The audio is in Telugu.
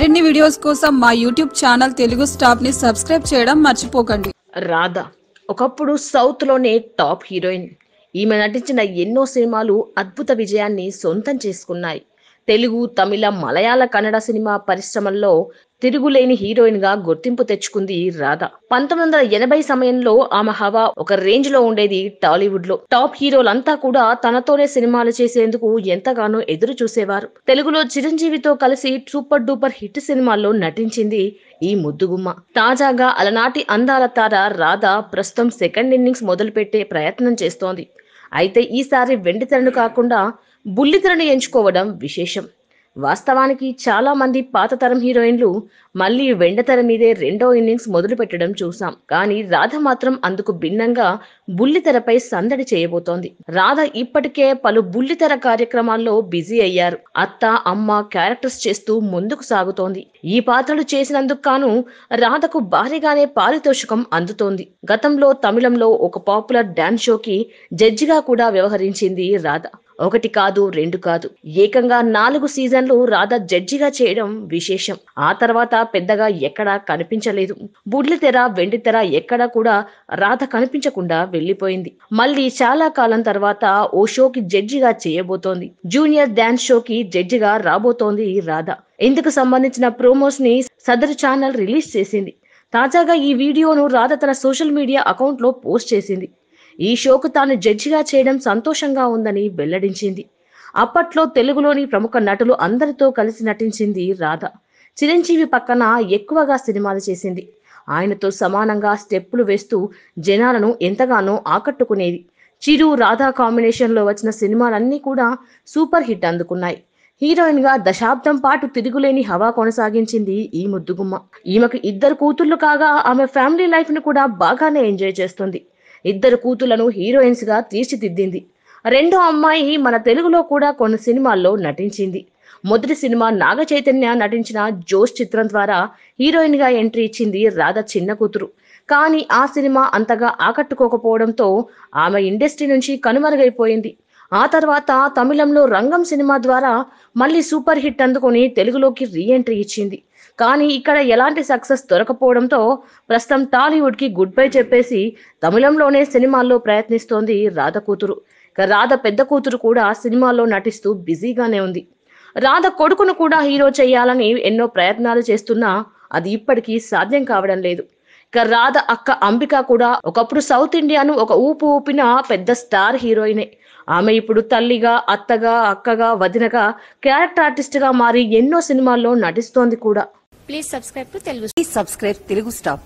మరిన్ని వీడియోస్ కోసం మా యూట్యూబ్ ఛానల్ తెలుగు స్టాప్ ని సబ్స్క్రైబ్ చేయడం మర్చిపోకండి రాధ ఒకప్పుడు సౌత్ లోనే టాప్ హీరోయిన్ ఈమె నటించిన ఎన్నో సినిమాలు అద్భుత విజయాన్ని సొంతం చేసుకున్నాయి తెలుగు తమిళ మలయాళ కన్నడ సినిమా పరిశ్రమల్లో తిరుగులేని హీరోయిన్ గా గుర్తింపు తెచ్చుకుంది రాధ పంతొమ్మిది వందల ఎనభై సమయంలో ఆమె హవా ఒక రేంజ్ లో ఉండేది టాలీవుడ్ లో టాప్ హీరోలంతా కూడా తనతోనే సినిమాలు చేసేందుకు ఎంతగానో ఎదురు చూసేవారు తెలుగులో చిరంజీవితో కలిసి సూపర్ డూపర్ హిట్ సినిమాల్లో నటించింది ఈ ముద్దుగుమ్మ తాజాగా అలనాటి అందాల తార రాధ ప్రస్తుతం సెకండ్ ఇన్నింగ్స్ మొదలుపెట్టే ప్రయత్నం చేస్తోంది అయితే ఈసారి వెండితెరను కాకుండా బుల్లితెరను ఎంచుకోవడం విశేషం వాస్తవానికి చాలామంది పాత తరం హీరోయిన్లు మళ్ళీ వెండతెర మీదే రెండో ఇన్నింగ్స్ మొదలు పెట్టడం చూసాం కానీ రాధ మాత్రం అందుకు భిన్నంగా బుల్లితెరపై సందడి చేయబోతోంది రాధ ఇప్పటికే పలు బుల్లితెర కార్యక్రమాల్లో బిజీ అయ్యారు అత్త అమ్మ క్యారెక్టర్స్ చేస్తూ ముందుకు సాగుతోంది ఈ పాత్రలు చేసినందుకు కాను రాధకు భారీగానే పారితోషికం అందుతోంది గతంలో తమిళంలో ఒక పాపులర్ డ్యాన్స్ షోకి జడ్జిగా కూడా వ్యవహరించింది రాధ ఒకటి కాదు రెండు కాదు ఏకంగా నాలుగు సీజన్లు రాధా జడ్జిగా చేయడం విశేషం ఆ తర్వాత పెద్దగా ఎక్కడా కనిపించలేదు తెర వెండి తెర ఎక్కడా కూడా రాధ కనిపించకుండా వెళ్లిపోయింది మళ్ళీ చాలా కాలం తర్వాత ఓ షోకి జడ్జిగా చేయబోతోంది జూనియర్ డాన్స్ షోకి జడ్జిగా రాబోతోంది రాధ ఇందుకు సంబంధించిన ప్రోమోస్ ని సదరు ఛానల్ రిలీజ్ చేసింది తాజాగా ఈ వీడియోను రాధ తన సోషల్ మీడియా అకౌంట్లో పోస్ట్ చేసింది ఈ షోకు తాను జడ్జిగా చేయడం సంతోషంగా ఉందని వెల్లడించింది అప్పట్లో తెలుగులోని ప్రముఖ నటులు అందరితో కలిసి నటించింది రాధ చిరంజీవి పక్కన ఎక్కువగా సినిమాలు చేసింది ఆయనతో సమానంగా స్టెప్పులు వేస్తూ జనాలను ఎంతగానో ఆకట్టుకునేది చిరు రాధా కాంబినేషన్లో వచ్చిన సినిమాలన్నీ కూడా సూపర్ హిట్ అందుకున్నాయి హీరోయిన్గా దశాబ్దం పాటు తిరుగులేని హవా కొనసాగించింది ఈ ముద్దుగుమ్మ ఈమెకు ఇద్దరు కూతుర్లు కాగా ఆమె ఫ్యామిలీ లైఫ్ను కూడా బాగానే ఎంజాయ్ చేస్తుంది ఇద్దరు కూతులను హీరోయిన్స్గా తీర్చిదిద్దింది రెండో అమ్మాయి మన తెలుగులో కూడా కొన్ని సినిమాల్లో నటించింది మొదటి సినిమా నాగ చైతన్య నటించిన జోష్ చిత్రం ద్వారా హీరోయిన్గా ఎంట్రీ ఇచ్చింది రాధ చిన్న కూతురు కానీ ఆ సినిమా అంతగా ఆకట్టుకోకపోవడంతో ఆమె ఇండస్ట్రీ నుంచి కనుమరుగైపోయింది ఆ తర్వాత తమిళంలో రంగం సినిమా ద్వారా మళ్ళీ సూపర్ హిట్ అందుకొని తెలుగులోకి రీఎంట్రీ ఇచ్చింది కానీ ఇక్కడ ఎలాంటి సక్సెస్ దొరకపోవడంతో ప్రస్తుతం టాలీవుడ్కి గుడ్ బై చెప్పేసి తమిళంలోనే సినిమాల్లో ప్రయత్నిస్తోంది రాధ కూతురు రాధ పెద్ద కూతురు కూడా సినిమాల్లో నటిస్తూ బిజీగానే ఉంది రాధ కొడుకును కూడా హీరో చేయాలని ఎన్నో ప్రయత్నాలు చేస్తున్నా అది ఇప్పటికీ సాధ్యం కావడం లేదు ఇక రాధ అక్క అంబిక కూడా ఒకప్పుడు సౌత్ ఇండియాను ఒక ఊపు ఊపిన పెద్ద స్టార్ హీరోయినే ఆమె ఇప్పుడు తల్లిగా అత్తగా అక్కగా వదినగా క్యారెక్టర్ ఆర్టిస్ట్ గా మారి ఎన్నో సినిమాల్లో నటిస్తోంది కూడా please subscribe to Telugu please subscribe Telugu stop